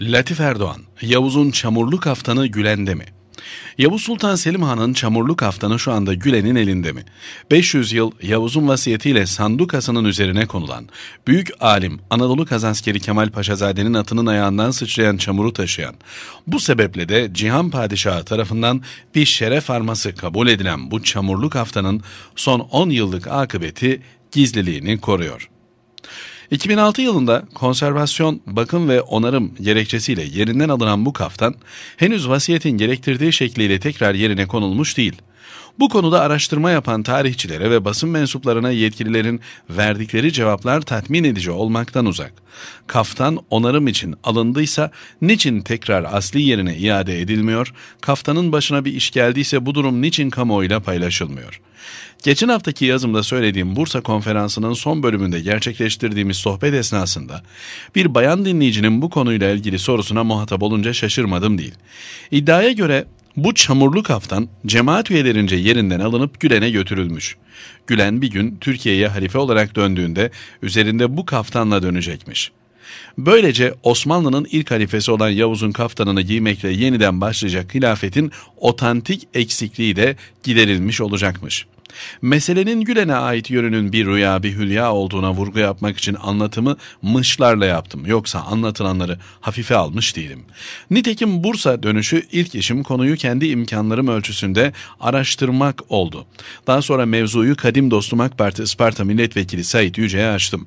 Latif Erdoğan, Yavuz'un çamurlu kaftanı Gülen'de mi? Yavuz Sultan Selim Han'ın çamurlu kaftanı şu anda Gülen'in elinde mi? 500 yıl Yavuz'un vasiyetiyle sandukasının üzerine konulan, büyük alim Anadolu Kazanskeri Kemal Paşazade'nin atının ayağından sıçrayan çamuru taşıyan, bu sebeple de Cihan Padişahı tarafından bir şeref arması kabul edilen bu çamurlu kaftanın son 10 yıllık akıbeti gizliliğini koruyor.'' 2006 yılında konservasyon, bakım ve onarım gerekçesiyle yerinden alınan bu kaftan henüz vasiyetin gerektirdiği şekliyle tekrar yerine konulmuş değil. Bu konuda araştırma yapan tarihçilere ve basın mensuplarına yetkililerin verdikleri cevaplar tatmin edici olmaktan uzak. Kaftan onarım için alındıysa niçin tekrar asli yerine iade edilmiyor, kaftanın başına bir iş geldiyse bu durum niçin kamuoyuyla paylaşılmıyor? Geçen haftaki yazımda söylediğim Bursa konferansının son bölümünde gerçekleştirdiğimiz sohbet esnasında bir bayan dinleyicinin bu konuyla ilgili sorusuna muhatap olunca şaşırmadım değil. İddiaya göre bu çamurlu kaftan cemaat üyelerince yerinden alınıp Gülen'e götürülmüş. Gülen bir gün Türkiye'ye halife olarak döndüğünde üzerinde bu kaftanla dönecekmiş. Böylece Osmanlı'nın ilk halifesi olan Yavuz'un kaftanını giymekle yeniden başlayacak hilafetin otantik eksikliği de giderilmiş olacakmış.'' Meselenin Gülen'e ait yönünün bir rüya bir hülya olduğuna vurgu yapmak için anlatımı mışlarla yaptım. Yoksa anlatılanları hafife almış değilim. Nitekim Bursa dönüşü ilk işim konuyu kendi imkanlarım ölçüsünde araştırmak oldu. Daha sonra mevzuyu kadim dostum AK Parti Isparta Milletvekili Sait Yüce'ye açtım.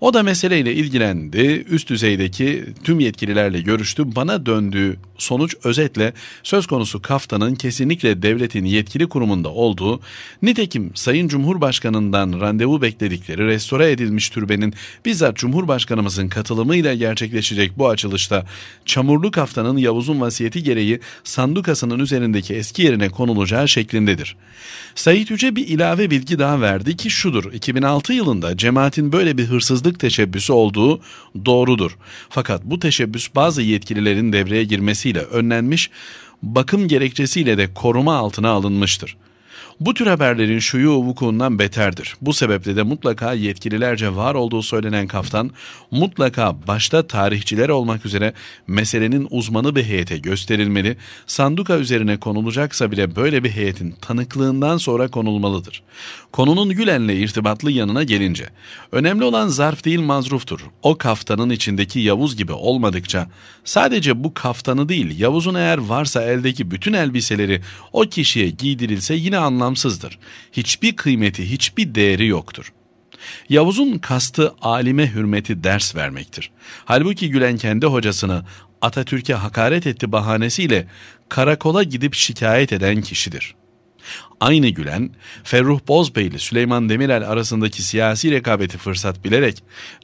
O da meseleyle ilgilendi. Üst düzeydeki tüm yetkililerle görüştü. Bana döndüğü sonuç özetle söz konusu kaftanın kesinlikle devletin yetkili kurumunda olduğu, nitekim Nitekim Sayın Cumhurbaşkanı'ndan randevu bekledikleri restore edilmiş türbenin bizzat Cumhurbaşkanımızın katılımıyla gerçekleşecek bu açılışta çamurlu kaftanın Yavuz'un vasiyeti gereği sandukasının üzerindeki eski yerine konulacağı şeklindedir. Sayit Yüce bir ilave bilgi daha verdi ki şudur 2006 yılında cemaatin böyle bir hırsızlık teşebbüsü olduğu doğrudur. Fakat bu teşebbüs bazı yetkililerin devreye girmesiyle önlenmiş bakım gerekçesiyle de koruma altına alınmıştır. Bu tür haberlerin şuyu vukuundan beterdir. Bu sebeple de mutlaka yetkililerce var olduğu söylenen kaftan mutlaka başta tarihçiler olmak üzere meselenin uzmanı bir heyete gösterilmeli, sanduka üzerine konulacaksa bile böyle bir heyetin tanıklığından sonra konulmalıdır. Konunun Gülen'le irtibatlı yanına gelince, önemli olan zarf değil mazruftur. O kaftanın içindeki Yavuz gibi olmadıkça, sadece bu kaftanı değil Yavuz'un eğer varsa eldeki bütün elbiseleri o kişiye giydirilse yine anlamsızdır. Hiçbir kıymeti, hiçbir değeri yoktur. Yavuz'un kastı alime hürmeti ders vermektir. Halbuki Gülen kendi hocasını Atatürk'e hakaret etti bahanesiyle karakola gidip şikayet eden kişidir.'' Aynı Gülen, Ferruh Bozbey ile Süleyman Demirel arasındaki siyasi rekabeti fırsat bilerek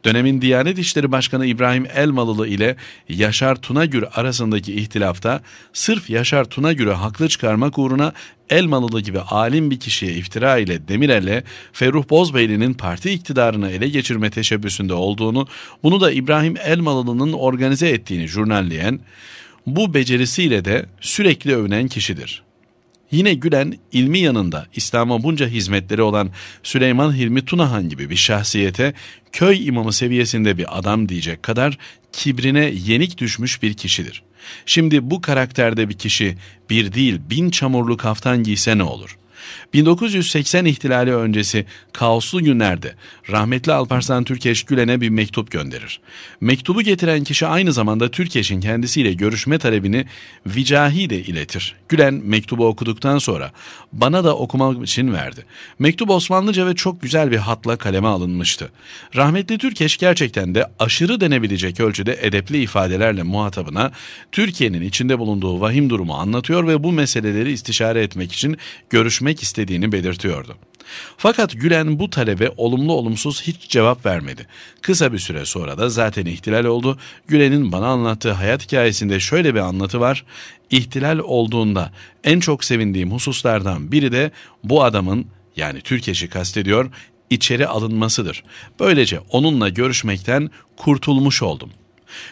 dönemin Diyanet İşleri Başkanı İbrahim Elmalılı ile Yaşar Tunagür arasındaki ihtilafta sırf Yaşar Tunagür'ü haklı çıkarmak uğruna Elmalılı gibi alim bir kişiye iftira ile Demirel'e Ferruh Bozbeyli'nin parti iktidarını ele geçirme teşebbüsünde olduğunu, bunu da İbrahim Elmalılı'nın organize ettiğini jurnalleyen, bu becerisiyle de sürekli övünen kişidir.'' Yine Gülen ilmi yanında İslam'a bunca hizmetleri olan Süleyman Hilmi Tunahan gibi bir şahsiyete köy imamı seviyesinde bir adam diyecek kadar kibrine yenik düşmüş bir kişidir. Şimdi bu karakterde bir kişi bir değil bin çamurlu kaftan giyse ne olur?'' 1980 ihtilali öncesi kaoslu günlerde rahmetli Alparslan Türkeş Gülen'e bir mektup gönderir. Mektubu getiren kişi aynı zamanda Türkeş'in kendisiyle görüşme talebini Vicahi de iletir. Gülen mektubu okuduktan sonra bana da okumak için verdi. Mektup Osmanlıca ve çok güzel bir hatla kaleme alınmıştı. Rahmetli Türkeş gerçekten de aşırı denebilecek ölçüde edepli ifadelerle muhatabına Türkiye'nin içinde bulunduğu vahim durumu anlatıyor ve bu meseleleri istişare etmek için görüşmek görmek istediğini belirtiyordu. Fakat Gülen bu talebe olumlu olumsuz hiç cevap vermedi. Kısa bir süre sonra da zaten ihtilal oldu. Gülen'in bana anlattığı hayat hikayesinde şöyle bir anlatı var. İhtilal olduğunda en çok sevindiğim hususlardan biri de bu adamın yani Türkeş'i kastediyor içeri alınmasıdır. Böylece onunla görüşmekten kurtulmuş oldum.''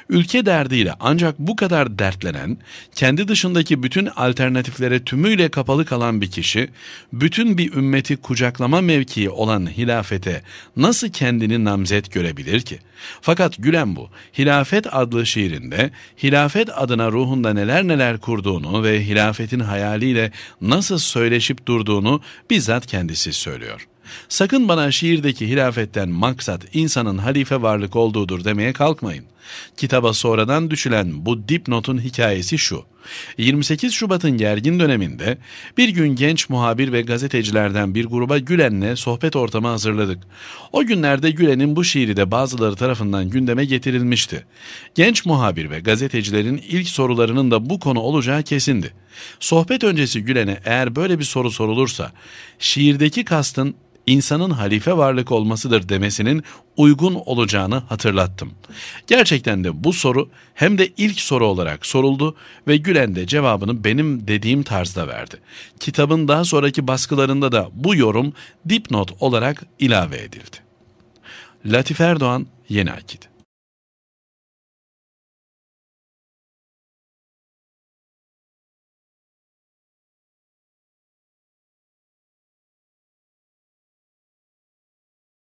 Ülke derdiyle ancak bu kadar dertlenen, kendi dışındaki bütün alternatiflere tümüyle kapalı kalan bir kişi, bütün bir ümmeti kucaklama mevkii olan hilafete nasıl kendini namzet görebilir ki? Fakat Gülen bu, Hilafet adlı şiirinde hilafet adına ruhunda neler neler kurduğunu ve hilafetin hayaliyle nasıl söyleşip durduğunu bizzat kendisi söylüyor. Sakın bana şiirdeki hilafetten maksat insanın halife varlık olduğudur demeye kalkmayın. Kitaba sonradan düşülen bu dipnotun hikayesi şu. 28 Şubat'ın gergin döneminde bir gün genç muhabir ve gazetecilerden bir gruba Gülen'le sohbet ortamı hazırladık. O günlerde Gülen'in bu şiiri de bazıları tarafından gündeme getirilmişti. Genç muhabir ve gazetecilerin ilk sorularının da bu konu olacağı kesindi. Sohbet öncesi Gülen'e eğer böyle bir soru sorulursa şiirdeki kastın insanın halife varlık olmasıdır demesinin uygun olacağını hatırlattım. Gerçekten de bu soru hem de ilk soru olarak soruldu ve Gülen de cevabını benim dediğim tarzda verdi. Kitabın daha sonraki baskılarında da bu yorum dipnot olarak ilave edildi. Latif Erdoğan, Yeni Akit